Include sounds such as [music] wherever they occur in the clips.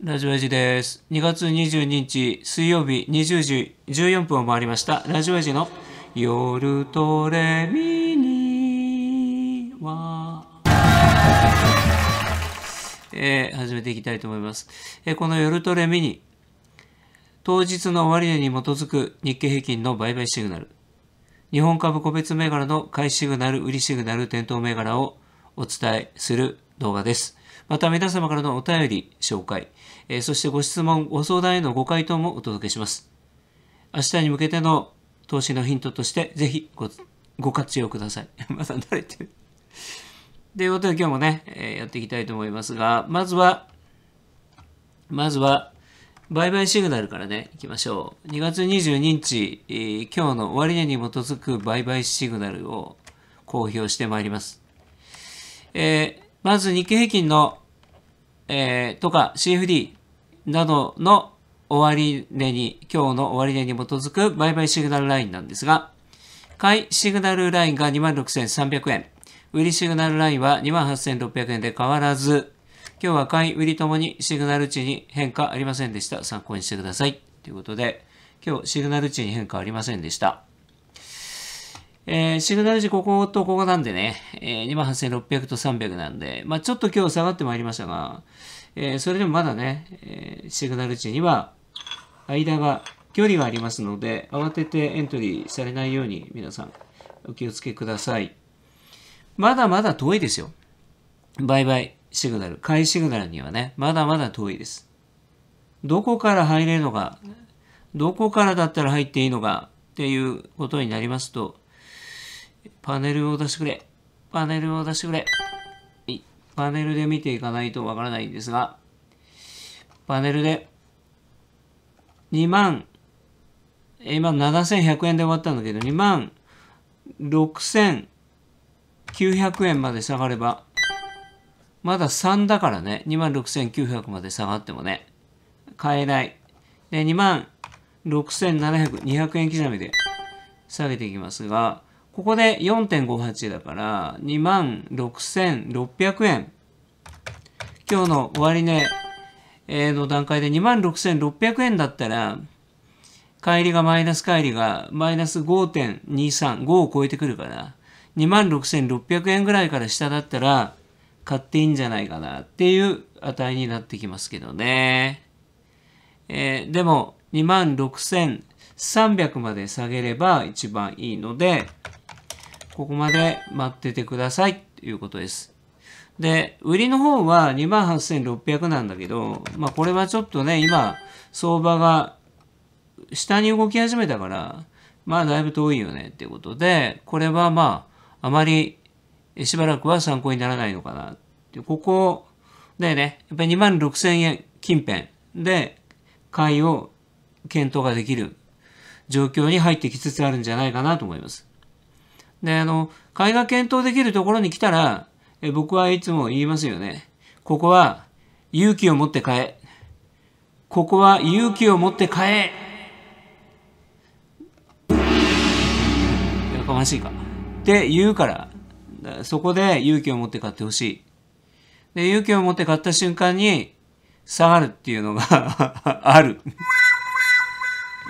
ラジオエジです。2月22日水曜日20時14分を回りました。ラジオエジの夜トレミニは、えー、始めていきたいと思います。えー、この夜トレミニ、当日の終値に基づく日経平均の売買シグナル、日本株個別銘柄の買いシグナル、売りシグナル、店頭銘柄をお伝えする動画です。また皆様からのお便り、紹介、えそしてご質問、ご相談へのご回答もお届けします。明日に向けての投資のヒントとして、ぜひごご活用ください。[laughs] まだ慣れてる。ということで今日もね、えやっていきたいと思いますが、まずは、まずは、売買シグナルからね、いきましょう。2月22日、えー、今日の終値に基づく売買シグナルを公表してまいります。えまず日経平均の、えー、とか CFD などの終値に、今日の終値に基づく売買シグナルラインなんですが、買いシグナルラインが26,300円、売りシグナルラインは28,600円で変わらず、今日は買い、売りともにシグナル値に変化ありませんでした。参考にしてください。ということで、今日シグナル値に変化ありませんでした。えー、シグナル値こことここなんでね、えー、28,600と300なんで、まあちょっと今日下がってまいりましたが、えー、それでもまだね、えー、シグナル値には間が、距離がありますので、慌ててエントリーされないように皆さんお気をつけください。まだまだ遠いですよ。売買シグナル、買いシグナルにはね、まだまだ遠いです。どこから入れるのか、どこからだったら入っていいのかっていうことになりますと、パネルを出してくれ。パネルを出してくれ。パネルで見ていかないとわからないんですが、パネルで2万、今7100円で終わったんだけど、2万6900円まで下がれば、まだ3だからね、2万6900まで下がってもね、買えない。で、2万6700、200円刻みで下げていきますが、ここで4.58だから26,600円。今日の終値、ね、の段階で26,600円だったら、帰りがマイナス帰りがマイナス5.23、5を超えてくるから、26,600円ぐらいから下だったら、買っていいんじゃないかなっていう値になってきますけどね。えー、でも、26,300まで下げれば一番いいので、ここまで待っててくださいということです。で、売りの方は28,600なんだけど、まあこれはちょっとね、今、相場が下に動き始めたから、まあだいぶ遠いよねっていうことで、これはまあ、あまりしばらくは参考にならないのかなっていう、ここでね、やっぱり26,000円近辺で買いを検討ができる状況に入ってきつつあるんじゃないかなと思います。で、あの、いが検討できるところに来たら、え僕はいつも言いますよね。ここは勇気を持って変え。ここは勇気を持って変え。やかましいか。って言うから、そこで勇気を持って買ってほしい。で、勇気を持って買った瞬間に、下がるっていうのが [laughs] ある。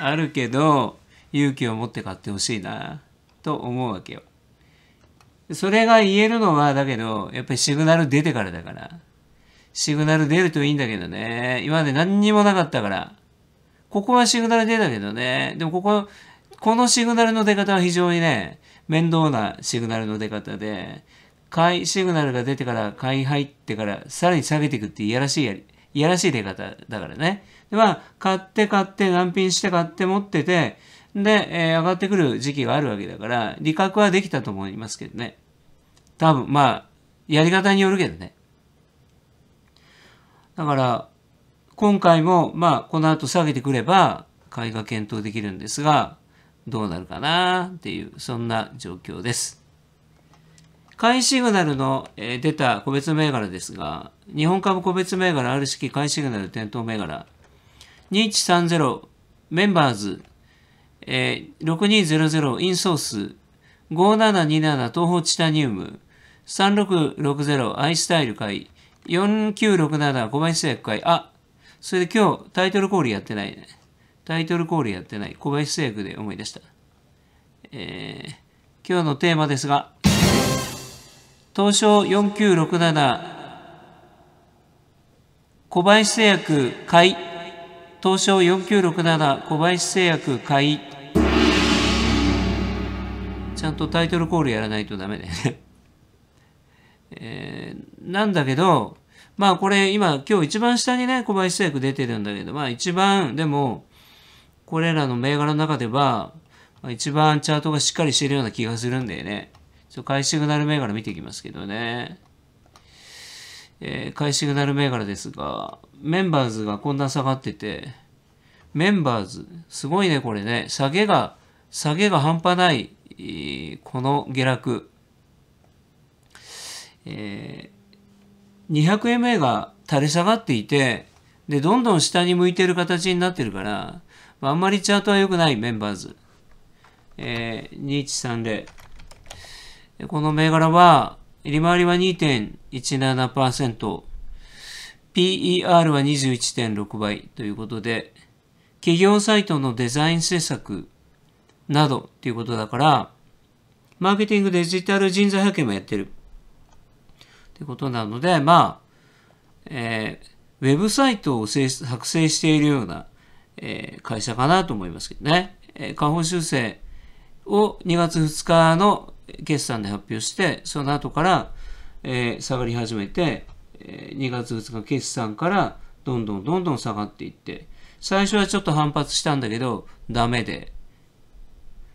あるけど、勇気を持って買ってほしいな。と思うわけよ。それが言えるのは、だけど、やっぱりシグナル出てからだから。シグナル出るといいんだけどね。今まで何にもなかったから。ここはシグナル出たけどね。でもここ、このシグナルの出方は非常にね、面倒なシグナルの出方で、買いシグナルが出てから、買い入ってから、さらに下げていくっていやらしいやり、いやらしい出方だからね。で、まあ、買って買って、難品して買って持ってて、で、えー、上がってくる時期があるわけだから、理覚はできたと思いますけどね。多分、まあ、やり方によるけどね。だから、今回も、まあ、この後下げてくれば、買いが検討できるんですが、どうなるかなっていう、そんな状況です。買いシグナルの、え出た個別銘柄ですが、日本株個別銘柄、ある式買いシグナル点灯銘柄、2130、メンバーズ、え6200インソース、5727東方チタニウム、3660アイスタイル会、4967小林製薬会、あ、それで今日タイトルコールやってないね。タイトルコールやってない。小林製薬で思い出した。えー、今日のテーマですが、東証4967小林製薬買い東証4967小林製薬買いちゃんとタイトルコールやらないとダメだよね [laughs] えー、なんだけど、まあこれ今、今日一番下にね、小林製薬出てるんだけど、まあ一番、でも、これらの銘柄の中では、一番チャートがしっかりしてるような気がするんだよね。ちょっと買いシグナル銘柄見ていきますけどね。えー、買いシグナル銘柄ですが、メンバーズがこんな下がってて、メンバーズ、すごいね、これね。下げが、下げが半端ないこの下落、えー、200MA が垂れ下がっていてでどんどん下に向いてる形になってるから、あ、あんまりチャートは良くないメンバーズ、えー、2130この銘柄は利回りは2.17% PER は21.6倍ということで、企業サイトのデザイン制作などっていうことだから、マーケティングデジタル人材派遣もやってる。ってことなので、まあ、えー、ウェブサイトを作成しているような、えー、会社かなと思いますけどね。えー、下方修正を2月2日の決算で発表して、その後から、えー、下がり始めて、え2月2日決算からどんどんどんどん下がっていって、最初はちょっと反発したんだけど、ダメで、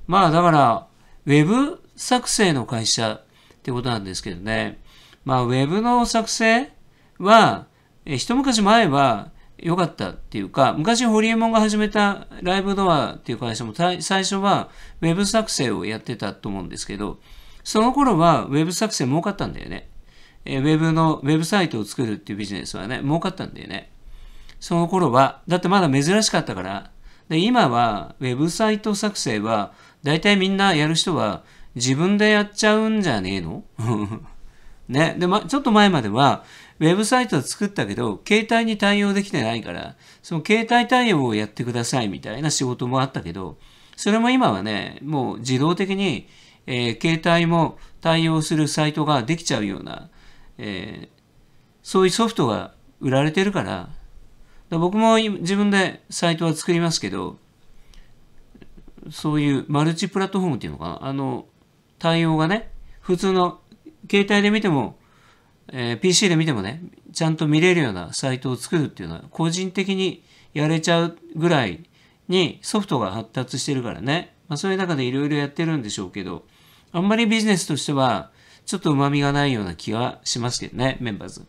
まあだから、ウェブ作成の会社ってことなんですけどね。まあ、ウェブの作成は、一昔前は良かったっていうか、昔ホリエモンが始めたライブドアっていう会社も最初はウェブ作成をやってたと思うんですけど、その頃はウェブ作成儲かったんだよね。ウェブの、ウェブサイトを作るっていうビジネスはね、儲かったんだよね。その頃は、だってまだ珍しかったから、で今はウェブサイト作成は大体みんなやる人は自分でやっちゃうんじゃねえの [laughs] ね。で、ま、ちょっと前までは、ウェブサイトは作ったけど、携帯に対応できてないから、その携帯対応をやってくださいみたいな仕事もあったけど、それも今はね、もう自動的に、えー、携帯も対応するサイトができちゃうような、えー、そういうソフトが売られてるから、から僕も自分でサイトは作りますけど、そういうマルチプラットフォームっていうのかな、あの、対応がね、普通の携帯で見ても、えー、PC で見てもね、ちゃんと見れるようなサイトを作るっていうのは、個人的にやれちゃうぐらいにソフトが発達してるからね、まあ、そういう中でいろいろやってるんでしょうけど、あんまりビジネスとしては、ちょっと旨みがないような気がしますけどね、メンバーズ。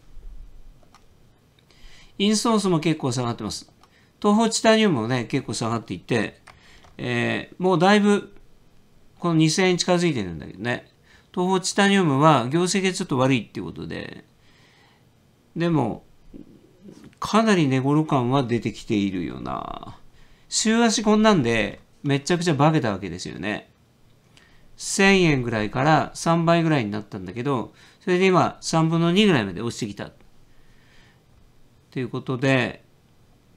インソースも結構下がってます。東方チタニウムもね、結構下がっていて、えー、もうだいぶこの2000円近づいてるんだけどね。東方チタニウムは業績がちょっと悪いっていうことで、でも、かなり値頃感は出てきているよな。週足こんなんで、めちゃくちゃ化けたわけですよね。1000円ぐらいから3倍ぐらいになったんだけど、それで今3分の2ぐらいまで落ちてきた。ということで、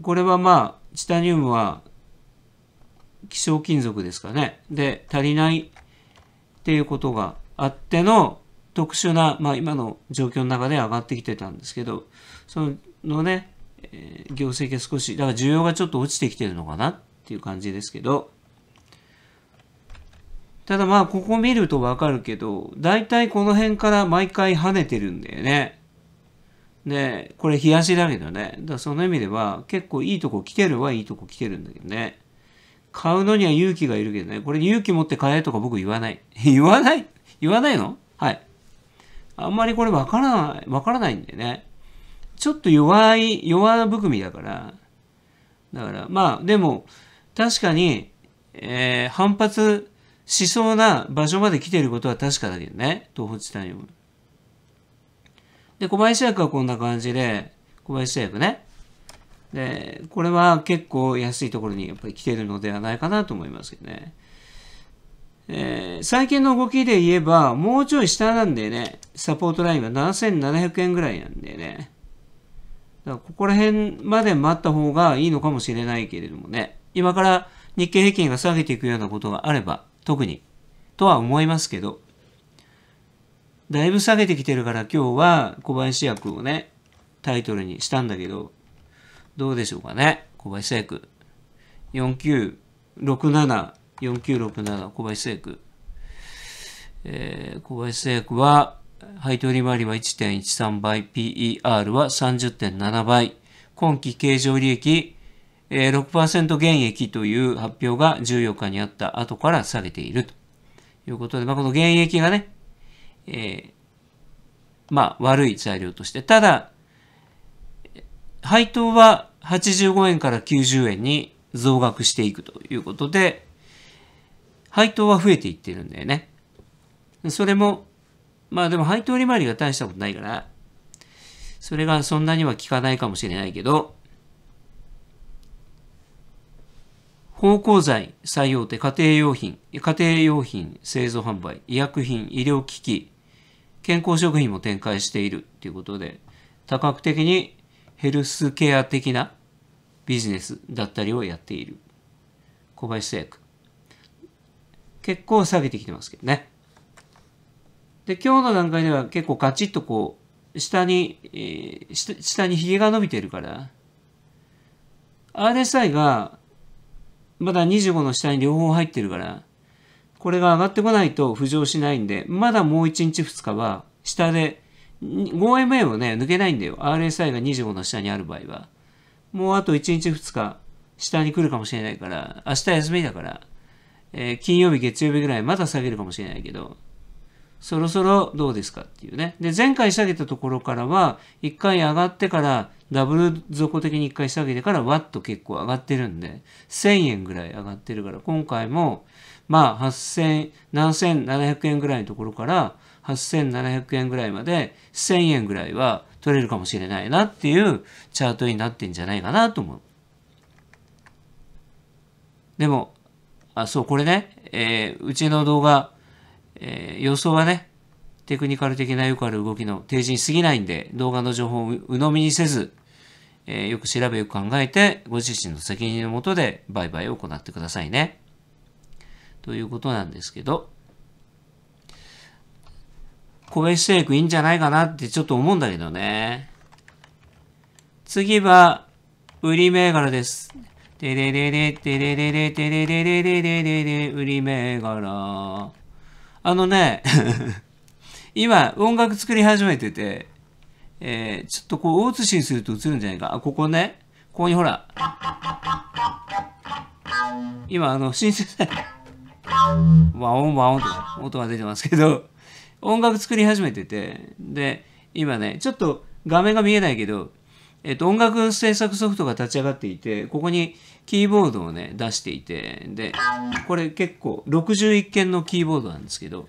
これはまあ、チタニウムは希少金属ですかね。で、足りないっていうことがあっての特殊な、まあ、今の状況の中で上がってきてたんですけど、そのね、えー、業績が少し、だから需要がちょっと落ちてきてるのかなっていう感じですけど、ただまあここ見るとわかるけど、大体この辺から毎回跳ねてるんだよね。で、これ冷やしだけどね。だからその意味では結構いいとこ来てるはいいとこ来てるんだけどね。買うのには勇気がいるけどね。これ勇気持って買えとか僕言わない。[laughs] 言わない言わないのはい。あんまりこれわからない、わからないんでね。ちょっと弱い、弱な含みだから。だから、まあ、でも、確かに、えー、反発しそうな場所まで来てることは確かだけどね。東北地帯にも。で、小林役はこんな感じで、小林製薬ね。で、これは結構安いところにやっぱり来てるのではないかなと思いますけどね。えー、最近の動きで言えば、もうちょい下なんでね、サポートラインが7700円ぐらいなんでね。だからここら辺まで待った方がいいのかもしれないけれどもね。今から日経平均が下げていくようなことがあれば、特に、とは思いますけど、だいぶ下げてきてるから今日は小林役をね、タイトルにしたんだけど、どうでしょうかね。小林製薬。4967、4967小林製薬。えー、小林製薬は、配当利回りは1.13倍、PER は30.7倍、今期経常利益、えー、6%減益という発表が14日にあった後から下げているということで、まあ、この減益がね、えー、まあ悪い材料として、ただ、配当は85円から90円に増額していくということで、配当は増えていってるんだよね。それも、まあでも配当利回りが大したことないから、それがそんなには効かないかもしれないけど、芳香剤、最大手、家庭用品、家庭用品製造販売、医薬品、医療機器、健康食品も展開しているということで、多角的にヘルスケア的なビジネスだったりをやっている小林製薬結構下げてきてますけどねで今日の段階では結構ガチッとこう下に、えー、下に髭が伸びてるから RSI がまだ25の下に両方入ってるからこれが上がってこないと浮上しないんでまだもう1日2日は下で5 m 目をね、抜けないんだよ。RSI が25の下にある場合は。もうあと1日2日、下に来るかもしれないから、明日休みだから、えー、金曜日、月曜日ぐらいまだ下げるかもしれないけど、そろそろどうですかっていうね。で、前回下げたところからは、1回上がってから、ダブル底的に1回下げてから、わっと結構上がってるんで、1000円ぐらい上がってるから、今回も、まあ、8000、7700円ぐらいのところから、8700円ぐらいまで1000円ぐらいは取れるかもしれないなっていうチャートになってんじゃないかなと思う。でも、あ、そう、これね、えー、うちの動画、えー、予想はね、テクニカル的なよくある動きの提示に過ぎないんで、動画の情報を鵜呑みにせず、えー、よく調べ、よく考えて、ご自身の責任のもとで売買を行ってくださいね。ということなんですけど、小林製薬いいんじゃないかなってちょっと思うんだけどね。次は、売り銘柄です。ででででででででででででででで売り銘柄。あのね今音楽作り始めてて、えー、ちょっとこう大写しにすると映るんじゃないか。あ、ここね。ここにほら。今あの、シンセサイ。ワオンワオンと音が出てますけど。音楽作り始めてて、で、今ね、ちょっと画面が見えないけど、えっと、音楽制作ソフトが立ち上がっていて、ここにキーボードをね、出していて、で、これ結構61件のキーボードなんですけど、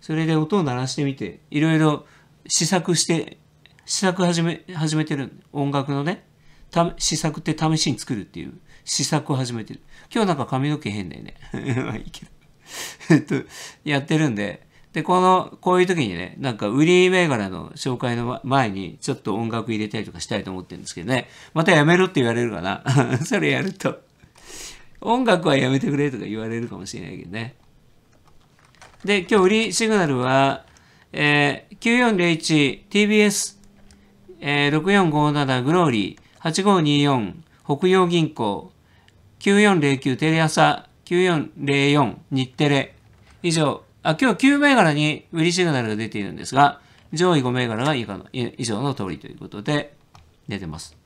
それで音を鳴らしてみて、いろいろ試作して、試作始め、始めてる。音楽のね、試作って試しに作るっていう試作を始めてる。今日なんか髪の毛変だよね。[laughs] いいけど。えっと、やってるんで、で、この、こういう時にね、なんか売り銘柄の紹介の前にちょっと音楽入れたりとかしたいと思ってるんですけどね、またやめろって言われるかな。[laughs] それやると。音楽はやめてくれとか言われるかもしれないけどね。で、今日売りシグナルは、えー、9401TBS、えー、6457グローリー、8524北洋銀行、9409テレ朝、9404日テレ。以上、あ今日9銘柄に売りシグナルが出ているんですが、上位5銘柄が以下の以上の通りということで出てます。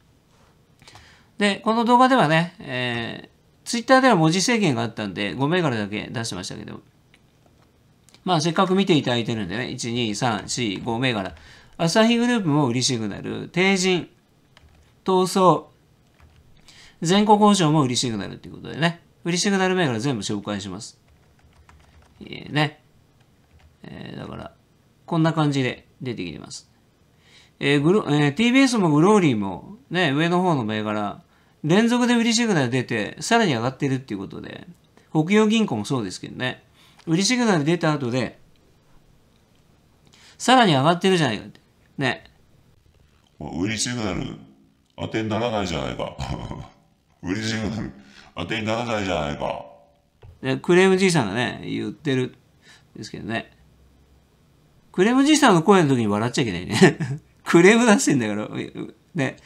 で、この動画ではね、えー、Twitter では文字制限があったんで、5銘柄だけ出してましたけど、まあせっかく見ていただいてるんでね、1、2、3、4、5銘柄。アサヒグループも売りシグナル、帝人、闘争、全国保渉も売りシグナルということでね、売りシグナル銘柄全部紹介します。いいね。えー、だから、こんな感じで出てきてます。えー、グロ、えー、TBS もグローリーも、ね、上の方の銘柄、連続で売りシグナル出て、さらに上がってるっていうことで、北洋銀行もそうですけどね、売りシグナル出た後で、さらに上がってるじゃないかって。ね。売りシグナル、当てにならないじゃないか。[laughs] 売りシグナル、当てにならないじゃないか。クレームじいさんがね、言ってるんですけどね。クレームじいさんの声の時に笑っちゃいけないね。[laughs] クレーム出してんだから。ね。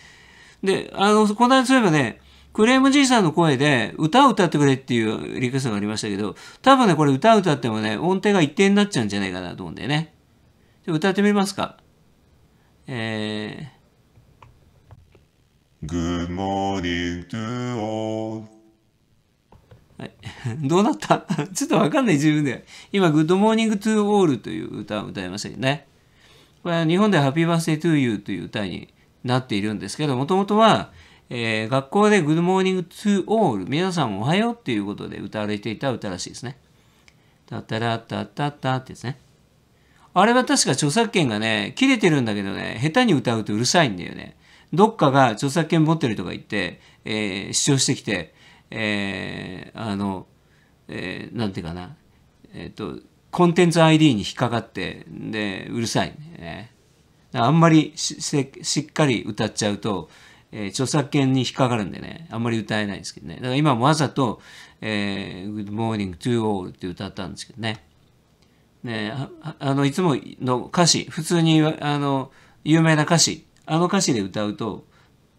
で、あの、この間そういえばね、クレームじいさんの声で歌を歌ってくれっていうリクエストがありましたけど、多分ね、これ歌を歌ってもね、音程が一定になっちゃうんじゃないかなと思うんだよね。じゃ歌ってみますか。えー。Good morning to all. はい、[laughs] どうだった [laughs] ちょっとわかんない自分で。今、Good Morning to All という歌を歌いましたよね。これは日本でハ Happy Birthday to You という歌になっているんですけど、もともとは、えー、学校で Good Morning to All 皆さんおはようっていうことで歌われていた歌らしいですね。たたらたたたってですね。あれは確か著作権がね、切れてるんだけどね、下手に歌うとうるさいんだよね。どっかが著作権持ってるとか言って、えー、主張してきて、えー、あの、えー、なんていうかな、えっ、ー、と、コンテンツ ID に引っかかって、で、うるさいね。あんまりしっかり歌っちゃうと、えー、著作権に引っかかるんでね、あんまり歌えないんですけどね。だから今もわざと、えー、Good Morning to All って歌ったんですけどね。ねああの、いつもの歌詞、普通に、あの、有名な歌詞、あの歌詞で歌うと、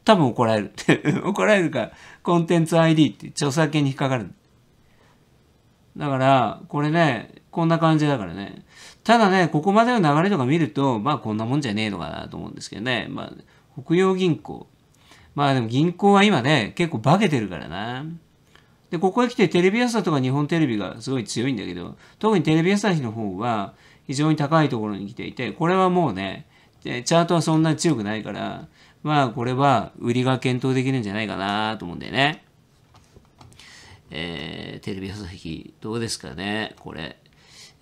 多分怒られる。[laughs] 怒られるから、コンテンツ ID って著作権に引っかかる。だから、これね、こんな感じだからね。ただね、ここまでの流れとか見ると、まあこんなもんじゃねえのかなと思うんですけどね。まあ、北洋銀行。まあでも銀行は今ね、結構化けてるからな。で、ここへ来てテレビ朝とか日本テレビがすごい強いんだけど、特にテレビ朝日の方は非常に高いところに来ていて、これはもうね、チャートはそんなに強くないから、まあこれは売りが検討できるんじゃないかなと思うんだよね。えー、テレビ朝日、どうですかね、これ。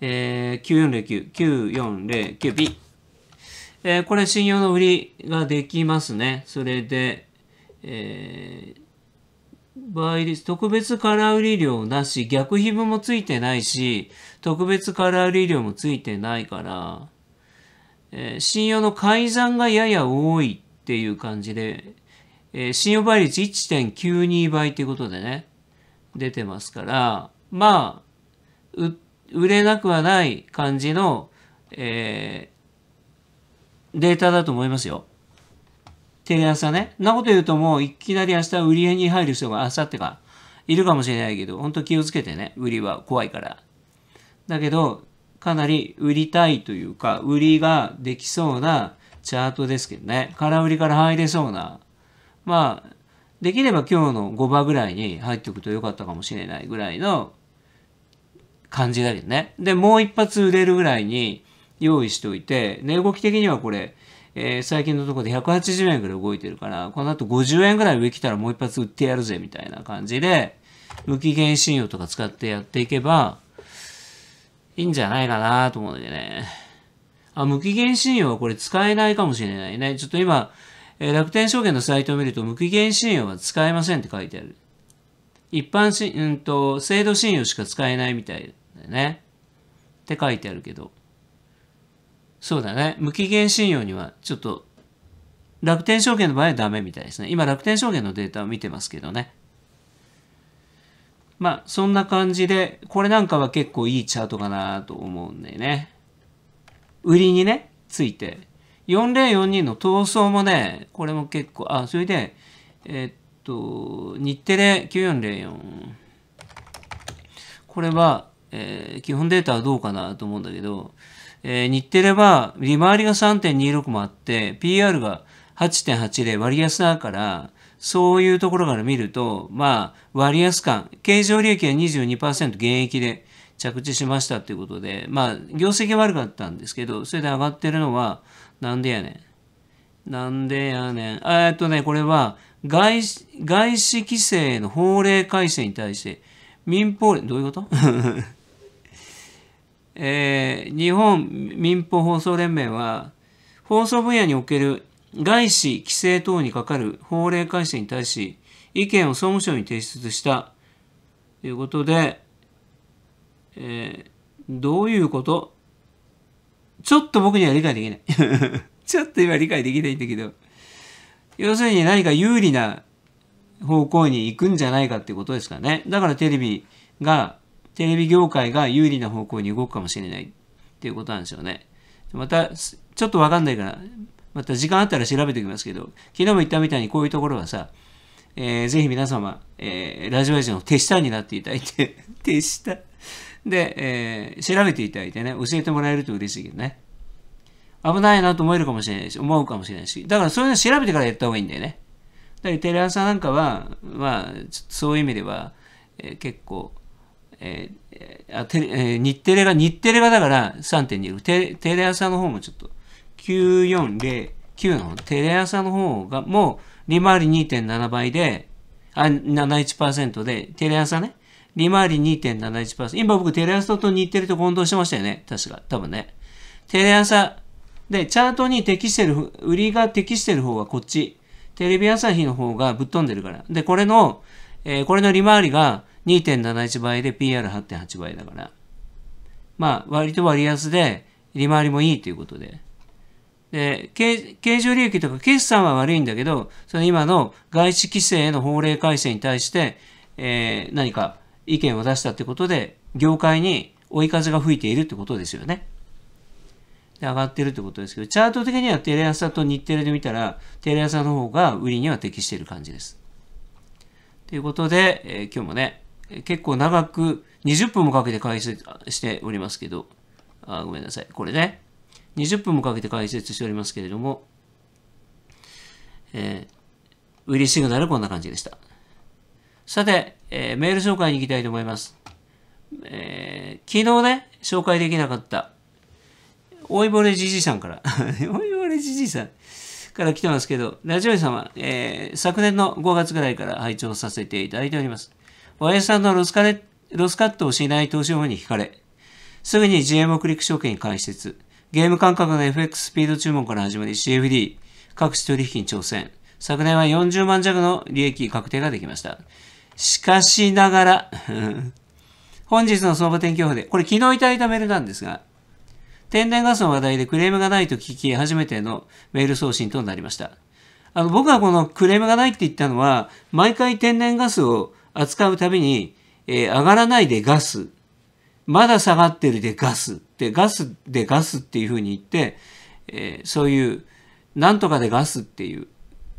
えー、9409、9 4 0 9 b えー、これ信用の売りができますね。それで、えー、倍率、特別空売り量なし、逆皮分もついてないし、特別空売り量もついてないから、えー、信用の改ざんがやや多いっていう感じで、えー、信用倍率1.92倍っいうことでね、出てますから、まあ、売れなくはない感じの、えー、データだと思いますよ。テレ朝ね。なこと言うともういきなり明日売りに入る人が、明後日か、いるかもしれないけど、ほんと気をつけてね。売りは怖いから。だけど、かなり売りたいというか、売りができそうなチャートですけどね、空売りから入れそうな、まあ、できれば今日の5番ぐらいに入っておくと良かったかもしれないぐらいの感じだけどね。で、もう一発売れるぐらいに用意しておいて、値動き的にはこれ、えー、最近のところで180円ぐらい動いてるから、この後50円ぐらい上来たらもう一発売ってやるぜみたいな感じで、無期限信用とか使ってやっていけば、いいんじゃないかなと思うんだね。あ、無期限信用はこれ使えないかもしれないね。ちょっと今、えー、楽天証券のサイトを見ると、無期限信用は使えませんって書いてある。一般し、うんと、制度信用しか使えないみたいだよね。って書いてあるけど。そうだね。無期限信用には、ちょっと、楽天証券の場合はダメみたいですね。今、楽天証券のデータを見てますけどね。まあ、そんな感じで、これなんかは結構いいチャートかなと思うんでね。売りにね、ついて。4042の闘争もね、これも結構、あ、それで、えー、っと、日テレ9404。これは、えー、基本データはどうかなと思うんだけど、えー、日テレは利回りが3.26もあって、PR が8.80割安だから、そういうところから見ると、まあ、割安感、経常利益は22%減益で、着地しましたっていうことで、まあ、業績悪かったんですけど、それで上がってるのは、なんでやねん。なんでやねん。えっとね、これは外、外資規制の法令改正に対して、民法、どういうこと [laughs] えー、日本民法放送連盟は、放送分野における外資規制等に係る法令改正に対し、意見を総務省に提出したということで、えー、どういうことちょっと僕には理解できない [laughs] ちょっと今理解できないんだけど、要するに何か有利な方向に行くんじゃないかっていうことですかね。だからテレビが、テレビ業界が有利な方向に動くかもしれないっていうことなんですよね。また、ちょっとわかんないから、また時間あったら調べておきますけど、昨日も言ったみたいにこういうところはさ、えー、ぜひ皆様、えー、ラジオエージの手下になっていただいて、[laughs] 手下、で、えー、調べていただいてね、教えてもらえると嬉しいけどね。危ないなと思えるかもしれないし、思うかもしれないし。だからそういうの調べてからやった方がいいんだよね。だからテレ朝なんかは、まあ、そういう意味では、えー、結構、えー、あテレえー、日テレが、日テレがだから3.26、テテレ朝の方もちょっと、9409のテレ朝の方が、もう、利回り2.7倍で、あ、71%で、テレ朝ね、利回り2.71%。今僕テレ朝と似てると混同してましたよね。確か。多分ね。テレ朝。で、チャートに適してる、売りが適してる方がこっち。テレビ朝日の方がぶっ飛んでるから。で、これの、えー、これの利回りが2.71倍で PR8.8 倍だから。まあ、割と割安で、利回りもいいということで。で、経常利益とか決算は悪いんだけど、その今の外資規制への法令改正に対して、えー、何か意見を出したってことで、業界に追い風が吹いているってことですよね。で、上がってるってことですけど、チャート的にはテレ朝と日テレで見たら、テレ朝の方が売りには適している感じです。ということで、えー、今日もね、結構長く20分もかけて解説しておりますけど、あごめんなさい、これね、20分もかけて解説しておりますけれども、えー、売りシグナルこんな感じでした。さて、えー、メール紹介に行きたいと思います。えー、昨日ね、紹介できなかった、おいぼれじじさんから、お [laughs] いぼれじじさんから来てますけど、ラジオ様、えー、昨年の5月ぐらいから拝聴させていただいております。お s さんのロスカレロスカットをしない投資法に惹かれ、すぐに GM クリック証券開設、ゲーム感覚の FX スピード注文から始まり CFD、各種取引に挑戦、昨年は40万弱の利益確定ができました。しかしながら [laughs] 本日の相場天気予報で、これ昨日いただいたメールなんですが、天然ガスの話題でクレームがないと聞き、初めてのメール送信となりました。あの、僕がこのクレームがないって言ったのは、毎回天然ガスを扱うたびに、えー、上がらないでガス、まだ下がってるでガスで、ガスでガスっていうふうに言って、えー、そういう、なんとかでガスっていう、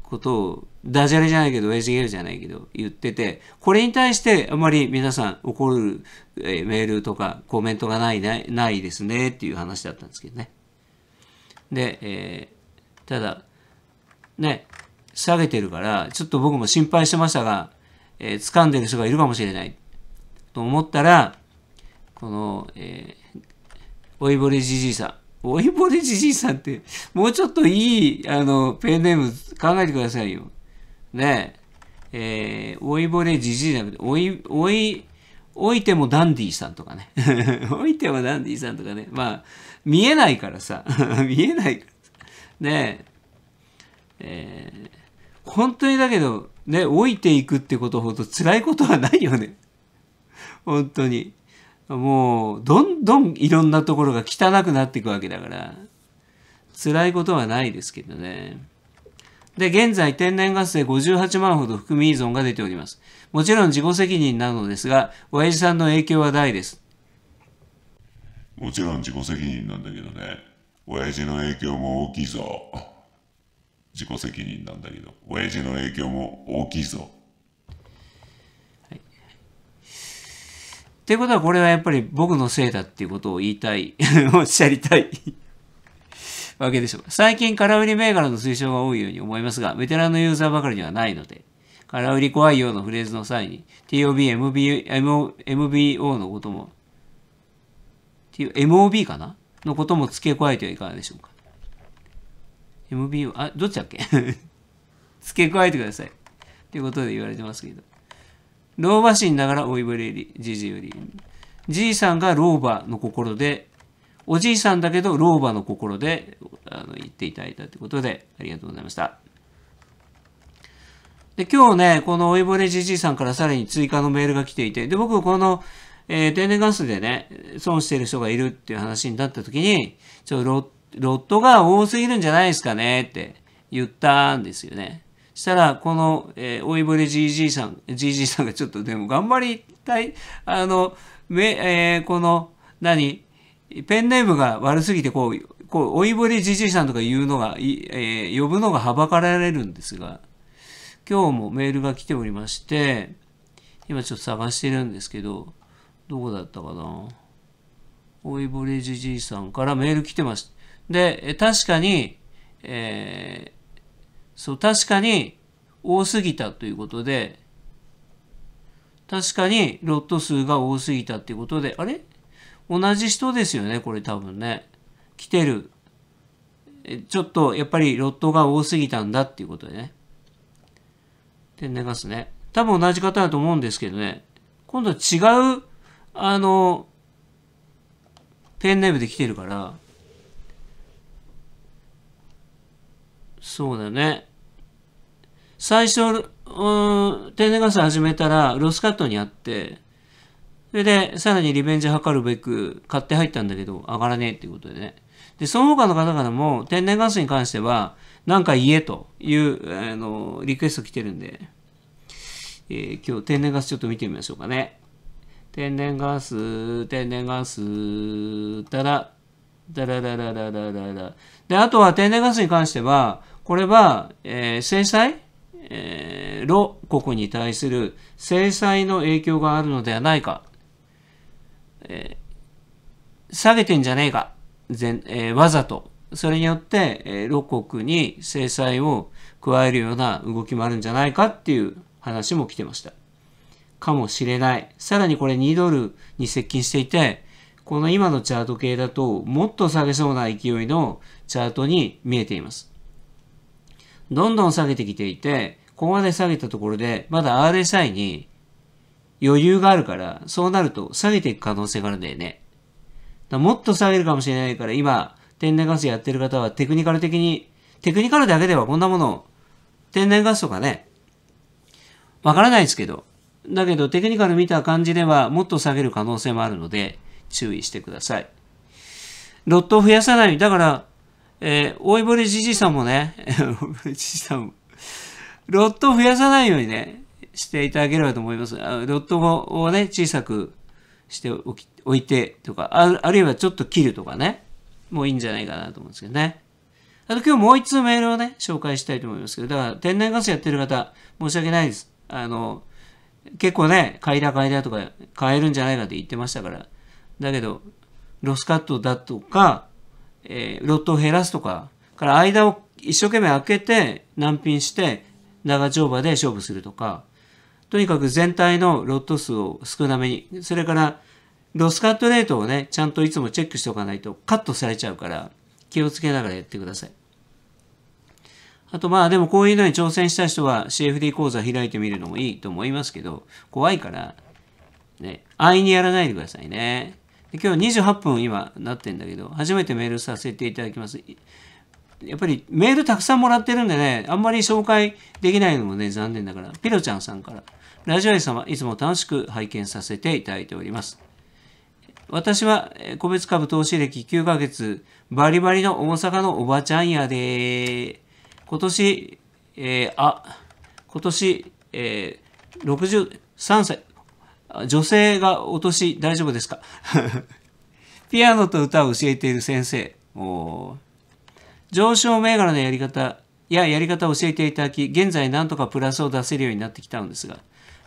ことをダジャレじゃないけど親ジゲャルじゃないけど言っててこれに対してあまり皆さん怒るメールとかコメントがないないないですねっていう話だったんですけどねで、えー、ただね下げてるからちょっと僕も心配してましたが、えー、掴んでる人がいるかもしれないと思ったらこの、えー、おいぼりじじいさんおいぼれじじいさんって、もうちょっといい、あの、ペンネーム考えてくださいよ。ねえ。えー、いぼれじじいじゃなくて、おい、おい、老いてもダンディさんとかね。[laughs] おいてもダンディさんとかね。まあ、見えないからさ。[laughs] 見えないからさ。ねえ。えー、本当にだけど、ね、老いていくってことほど辛いことはないよね。本当に。もうどんどんいろんなところが汚くなっていくわけだから辛いことはないですけどね。で、現在天然ガスで58万ほど含み依存が出ております。もちろん自己責任なのですが、親父さんの影響は大です。もちろん自己責任なんだけどね。親父の影響も大きいぞ。自己責任なんだけど、親父の影響も大きいぞ。っていうことはこれはやっぱり僕のせいだっていうことを言いたい [laughs] おっしゃりたい [laughs] わけでしょう。最近空売り銘柄の推奨が多いように思いますが、ベテランのユーザーばかりにはないので、空売り怖いようなフレーズの際に、TOB、MB、MBO のことも、MOB かなのことも付け加えてはいかがでしょうか。MBO、あ、どっちだっけ [laughs] 付け加えてください。ということで言われてますけど。老婆心ながら老いぶれり、じじより。じいさんが老婆の心で、おじいさんだけど老婆の心であの言っていただいたということで、ありがとうございました。で、今日ね、この老いぼれじじいさんからさらに追加のメールが来ていて、で、僕この、えー、天然ガスでね、損してる人がいるっていう話になった時に、ちょ、ロロットが多すぎるんじゃないですかねって言ったんですよね。したら、この、えー、いぼれ GG さん、GG さんがちょっとでも頑張りたい、あの、め、えー、この、何、ペンネームが悪すぎて、こう、こう、おいぼれ GG さんとか言うのが、いえー、呼ぶのがはばかられるんですが、今日もメールが来ておりまして、今ちょっと探してるんですけど、どこだったかなおいぼれ GG さんからメール来てます。で、確かに、えー、そう、確かに多すぎたということで、確かにロット数が多すぎたっていうことで、あれ同じ人ですよね、これ多分ね。来てる。ちょっとやっぱりロットが多すぎたんだっていうことでね。点流すね。多分同じ方だと思うんですけどね。今度は違う、あの、ペンネームで来てるから。そうだね。最初、うん、天然ガス始めたらロスカットにあって、それで、さらにリベンジ図るべく買って入ったんだけど、上がらねえっていうことでね。で、その他の方々も天然ガスに関しては、なんか言えという、あの、リクエスト来てるんで、えー、今日天然ガスちょっと見てみましょうかね。天然ガス、天然ガス、たら、だららららららら。で、あとは天然ガスに関しては、これは、えー、制裁えロ国に対する制裁の影響があるのではないか、え下げてんじゃねえか、ぜえわざと。それによって、えロ国に制裁を加えるような動きもあるんじゃないかっていう話も来てました。かもしれない。さらにこれ2ドルに接近していて、この今のチャート系だともっと下げそうな勢いのチャートに見えています。どんどん下げてきていて、ここまで下げたところで、まだ RSI に余裕があるから、そうなると下げていく可能性があるんだよね。もっと下げるかもしれないから、今、天然ガスやってる方はテクニカル的に、テクニカルだけではこんなもの、天然ガスとかね、わからないですけど、だけどテクニカル見た感じではもっと下げる可能性もあるので、注意してください。ロットを増やさない。だから、えー、大いぼれじじいさんもね、大 [laughs] いぼれじじいさんも、ロット増やさないようにね、していただければと思います。あロットをね、小さくしておき、置いてとか、ああるいはちょっと切るとかね、もういいんじゃないかなと思うんですけどね。あと今日もう一通メールをね、紹介したいと思いますけど、だから天然ガスやってる方、申し訳ないです。あの、結構ね、買いだ買いだとか、買えるんじゃないかって言ってましたから。だけど、ロスカットだとか、えー、ロットを減らすとか、から間を一生懸命開けて難品して長丁場で勝負するとか、とにかく全体のロット数を少なめに、それからロスカットレートをね、ちゃんといつもチェックしておかないとカットされちゃうから気をつけながらやってください。あとまあでもこういうのに挑戦した人は CFD 講座開いてみるのもいいと思いますけど、怖いから、ね、安易にやらないでくださいね。で今日28分今なってんだけど、初めてメールさせていただきます。やっぱりメールたくさんもらってるんでね、あんまり紹介できないのもね、残念だから。ピロちゃんさんから。ラジオ屋様、いつも楽しく拝見させていただいております。私は個別株投資歴9ヶ月、バリバリの大阪のおばちゃんやで、今年、えー、あ、今年、えー、63歳、女性がお年大丈夫ですか [laughs] ピアノと歌を教えている先生。お上昇銘柄のやり方ややり方を教えていただき、現在何とかプラスを出せるようになってきたのですが、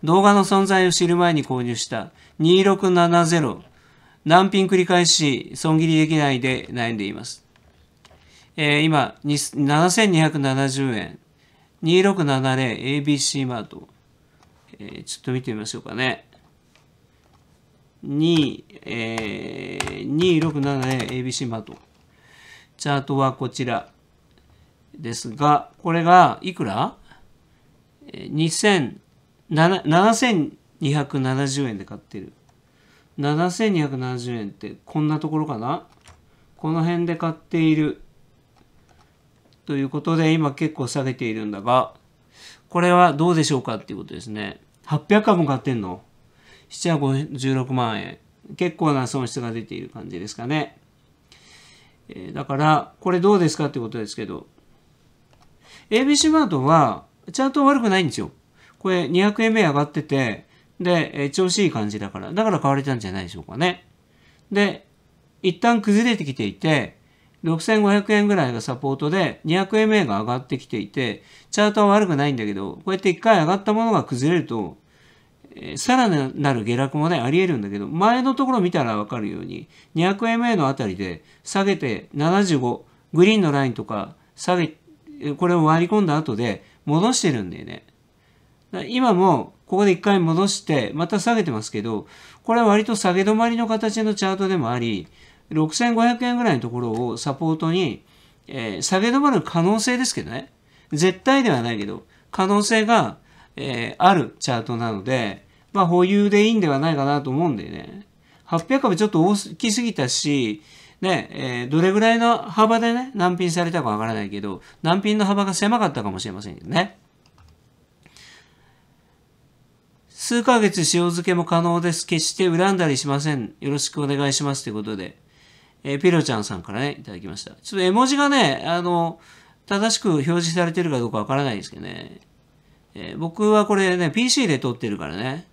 動画の存在を知る前に購入した2670、難品繰り返し損切りできないで悩んでいます。えー、今、7270円、2670ABC マート、えー、ちょっと見てみましょうかね。2、え6 7 a b c マート。チャートはこちらですが、これがいくら ?7270 円で買ってる。7270円ってこんなところかなこの辺で買っている。ということで、今結構下げているんだが、これはどうでしょうかっていうことですね。800株買ってんの7は十6万円。結構な損失が出ている感じですかね。えだから、これどうですかってことですけど、ABC マートは、チャート悪くないんですよ。これ200円目上がってて、で、え調子いい感じだから、だから買われたんじゃないでしょうかね。で、一旦崩れてきていて、6500円ぐらいがサポートで、200円目が上がってきていて、チャートは悪くないんだけど、こうやって一回上がったものが崩れると、さらなる下落もね、あり得るんだけど、前のところ見たらわかるように、200MA のあたりで下げて75、グリーンのラインとか下げ、これを割り込んだ後で戻してるんだよね。今も、ここで一回戻して、また下げてますけど、これは割と下げ止まりの形のチャートでもあり、6500円ぐらいのところをサポートに、えー、下げ止まる可能性ですけどね。絶対ではないけど、可能性が、えー、あるチャートなので、まあ保有でいいんではないかなと思うんでね。800株ちょっと大きすぎたし、ね、えー、どれぐらいの幅でね、難品されたかわからないけど、難品の幅が狭かったかもしれませんけどね。数ヶ月塩漬けも可能です。決して恨んだりしません。よろしくお願いします。ということで、えー、ピロちゃんさんからね、いただきました。ちょっと絵文字がね、あの、正しく表示されてるかどうかわからないですけどね。えー、僕はこれね、PC で撮ってるからね。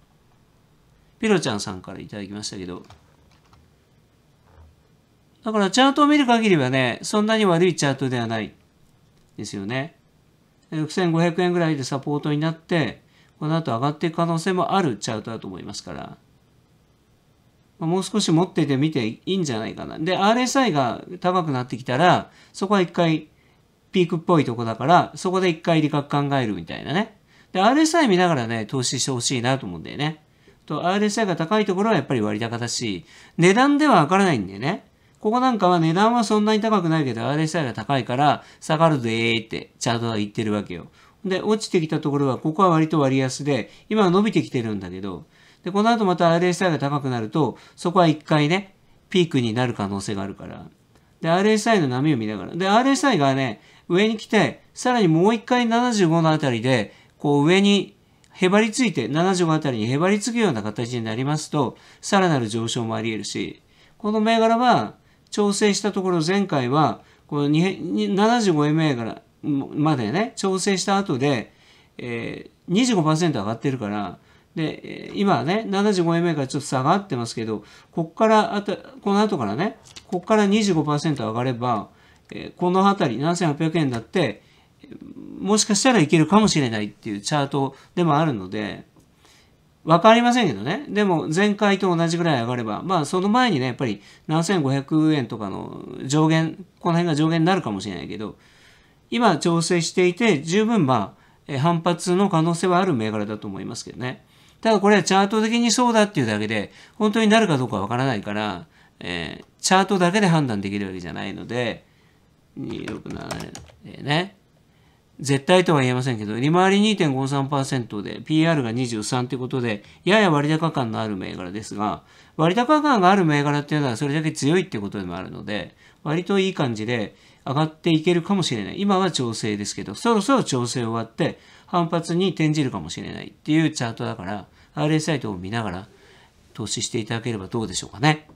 ピロちゃんさんからいただきましたけど。だからチャートを見る限りはね、そんなに悪いチャートではないですよね。6500円ぐらいでサポートになって、この後上がっていく可能性もあるチャートだと思いますから、もう少し持っててみていいんじゃないかな。で、RSI が高くなってきたら、そこは一回ピークっぽいとこだから、そこで一回利確考えるみたいなね。で、RSI 見ながらね、投資してほしいなと思うんだよね。と、RSI が高いところはやっぱり割高だし、値段ではわからないんだよね。ここなんかは値段はそんなに高くないけど、RSI が高いから、下がるでーってチャートは言ってるわけよ。で、落ちてきたところは、ここは割と割安で、今は伸びてきてるんだけど、で、この後また RSI が高くなると、そこは一回ね、ピークになる可能性があるから。で、RSI の波を見ながら。で、RSI がね、上に来て、さらにもう一回75のあたりで、こう上にへばりついて、7 5あたりにへばりつくような形になりますと、さらなる上昇もあり得るし、この銘柄は調整したところ前回は、この75円銘柄までね、調整した後で、えー、25%上がってるから、で、今ね、75円目からちょっと下がってますけど、こっから、あた、この後からね、こっから25%上がれば、えー、この辺り、7800円だって、もしかしたらいけるかもしれないっていうチャートでもあるので、わかりませんけどね。でも前回と同じぐらい上がれば、まあその前にね、やっぱり7500円とかの上限、この辺が上限になるかもしれないけど、今調整していて十分まあ反発の可能性はある銘柄だと思いますけどね。ただこれはチャート的にそうだっていうだけで、本当になるかどうかわからないから、えー、チャートだけで判断できるわけじゃないので、2670、えー、ね。絶対とは言えませんけど、利回り2.53%で PR が23ということで、やや割高感のある銘柄ですが、割高感がある銘柄っていうのはそれだけ強いってことでもあるので、割といい感じで上がっていけるかもしれない。今は調整ですけど、そろそろ調整終わって反発に転じるかもしれないっていうチャートだから、RSI とを見ながら投資していただければどうでしょうかね。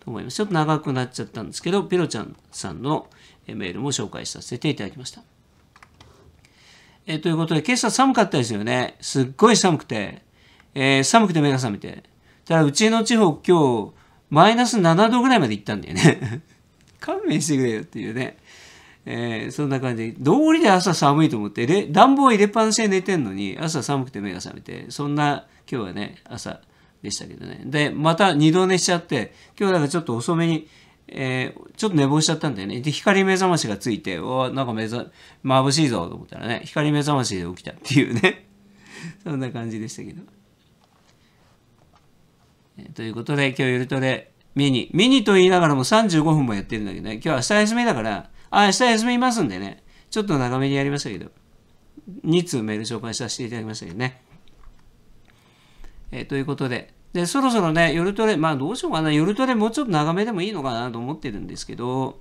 と思います。ちょっと長くなっちゃったんですけど、ピロちゃんさんのメールも紹介させていただきました。えー、ということで、今朝寒かったですよね。すっごい寒くて、えー、寒くて目が覚めて。ただ、うちの地方今日、マイナス7度ぐらいまで行ったんだよね。[laughs] 勘弁してくれよっていうね。えー、そんな感じ。どうりで朝寒いと思って、暖房入れっぱなしで寝てんのに、朝寒くて目が覚めて、そんな今日はね、朝でしたけどね。で、また二度寝しちゃって、今日んかちょっと遅めに、えー、ちょっと寝坊しちゃったんだよね。で、光目覚ましがついて、わなんか目覚、眩しいぞと思ったらね、光目覚ましで起きたっていうね。[laughs] そんな感じでしたけど。えー、ということで、今日ゆるトレ、ミニ。ミニと言いながらも35分もやってるんだけどね、今日は明日休みだから、あ、明日休みますんでね、ちょっと長めにやりましたけど、2通メール紹介させていただきましたけどね。えー、ということで、で、そろそろね、夜トレ、まあどうしようかな、夜トレもうちょっと長めでもいいのかなと思ってるんですけど、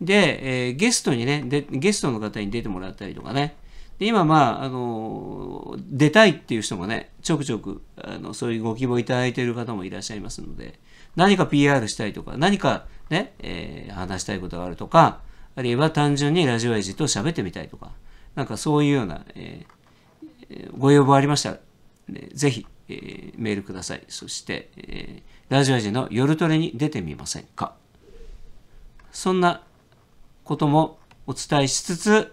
で、えー、ゲストにねで、ゲストの方に出てもらったりとかね、で今、まあ、あのー、出たいっていう人もね、ちょくちょく、あの、そういうご希望いただいている方もいらっしゃいますので、何か PR したいとか、何かね、えー、話したいことがあるとか、あるいは単純にラジオエジと喋ってみたいとか、なんかそういうような、えー、ご要望ありましたら、ね、ぜひえー、メールください。そして、えー、ラジオジの夜トレに出てみませんかそんなこともお伝えしつつ、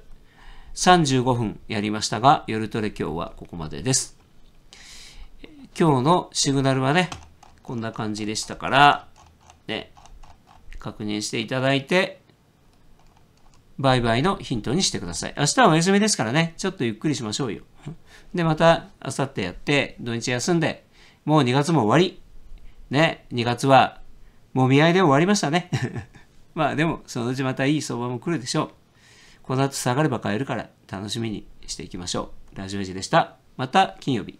35分やりましたが、夜トレ今日はここまでです。今日のシグナルはね、こんな感じでしたから、ね、確認していただいて、バイバイのヒントにしてください。明日はお休みですからね、ちょっとゆっくりしましょうよ。で、また、あさってやって、土日休んで、もう2月も終わり。ね、2月は、もみ合いで終わりましたね。[laughs] まあでも、そのうちまたいい相場も来るでしょう。この後下がれば買えるから、楽しみにしていきましょう。ラジオエジでした。また金曜日。